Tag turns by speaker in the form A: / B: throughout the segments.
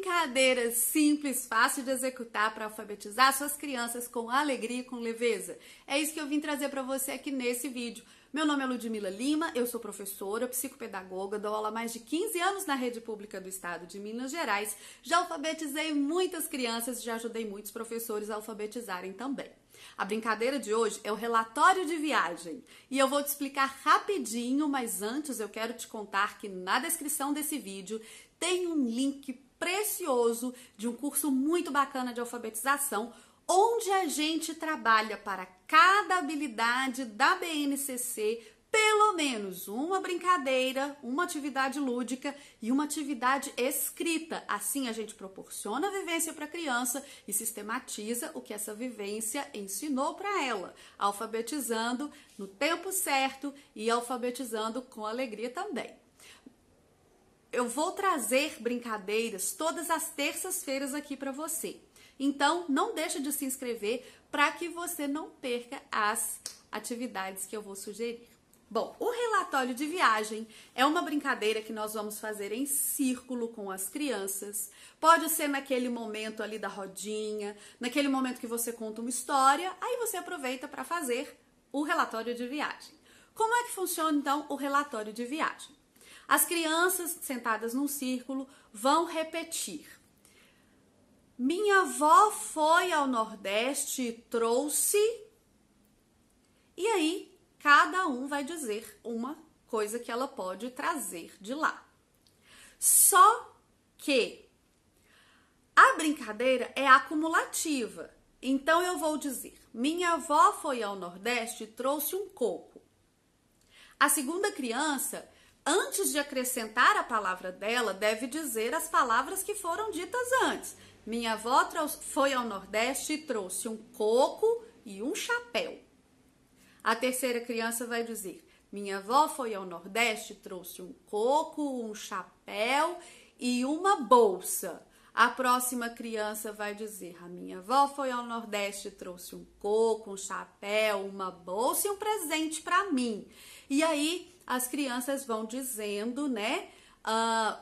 A: brincadeiras simples, fácil de executar para alfabetizar suas crianças com alegria e com leveza. É isso que eu vim trazer para você aqui nesse vídeo. Meu nome é Ludmila Lima, eu sou professora, psicopedagoga, dou aula há mais de 15 anos na rede pública do estado de Minas Gerais. Já alfabetizei muitas crianças, e já ajudei muitos professores a alfabetizarem também. A brincadeira de hoje é o relatório de viagem e eu vou te explicar rapidinho, mas antes eu quero te contar que na descrição desse vídeo tem um link precioso de um curso muito bacana de alfabetização, onde a gente trabalha para cada habilidade da BNCC pelo menos uma brincadeira, uma atividade lúdica e uma atividade escrita. Assim a gente proporciona a vivência para a criança e sistematiza o que essa vivência ensinou para ela, alfabetizando no tempo certo e alfabetizando com alegria também eu vou trazer brincadeiras todas as terças-feiras aqui para você. Então, não deixa de se inscrever para que você não perca as atividades que eu vou sugerir. Bom, o relatório de viagem é uma brincadeira que nós vamos fazer em círculo com as crianças. Pode ser naquele momento ali da rodinha, naquele momento que você conta uma história, aí você aproveita para fazer o relatório de viagem. Como é que funciona então o relatório de viagem? As crianças sentadas num círculo vão repetir: Minha avó foi ao Nordeste e trouxe. E aí, cada um vai dizer uma coisa que ela pode trazer de lá. Só que a brincadeira é acumulativa. Então eu vou dizer: minha avó foi ao Nordeste e trouxe um coco. A segunda criança antes de acrescentar a palavra dela, deve dizer as palavras que foram ditas antes. Minha avó foi ao Nordeste e trouxe um coco e um chapéu. A terceira criança vai dizer: Minha avó foi ao Nordeste e trouxe um coco, um chapéu e uma bolsa. A próxima criança vai dizer: A minha avó foi ao Nordeste e trouxe um coco, um chapéu, uma bolsa e um presente para mim. E aí as crianças vão dizendo, né? Uh,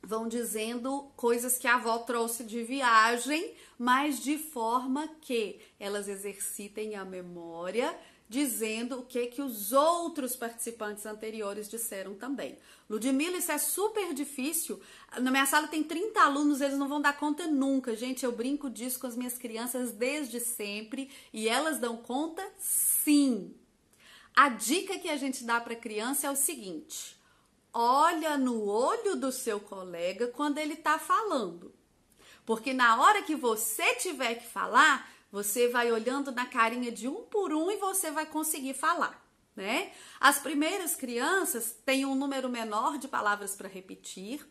A: vão dizendo coisas que a avó trouxe de viagem, mas de forma que elas exercitem a memória dizendo o que que os outros participantes anteriores disseram também. Ludmila, isso é super difícil. Na minha sala tem 30 alunos, eles não vão dar conta nunca. Gente, eu brinco disso com as minhas crianças desde sempre e elas dão conta sim. A dica que a gente dá para criança é o seguinte: olha no olho do seu colega quando ele está falando. Porque na hora que você tiver que falar, você vai olhando na carinha de um por um e você vai conseguir falar né? As primeiras crianças têm um número menor de palavras para repetir.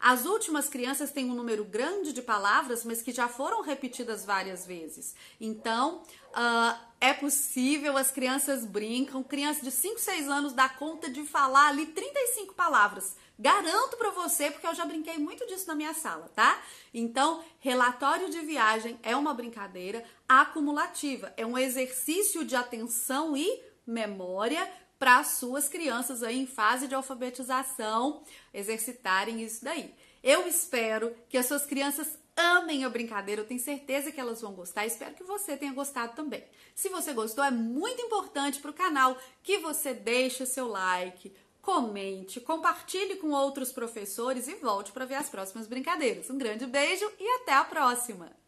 A: As últimas crianças têm um número grande de palavras, mas que já foram repetidas várias vezes. Então, uh, é possível, as crianças brincam. Criança de 5, 6 anos dá conta de falar ali 35 palavras. Garanto para você, porque eu já brinquei muito disso na minha sala, tá? Então, relatório de viagem é uma brincadeira acumulativa, é um exercício de atenção e memória para suas crianças aí em fase de alfabetização exercitarem isso daí. Eu espero que as suas crianças amem a brincadeira, eu tenho certeza que elas vão gostar. Espero que você tenha gostado também. Se você gostou, é muito importante para o canal que você deixe o seu like, comente, compartilhe com outros professores e volte para ver as próximas brincadeiras. Um grande beijo e até a próxima!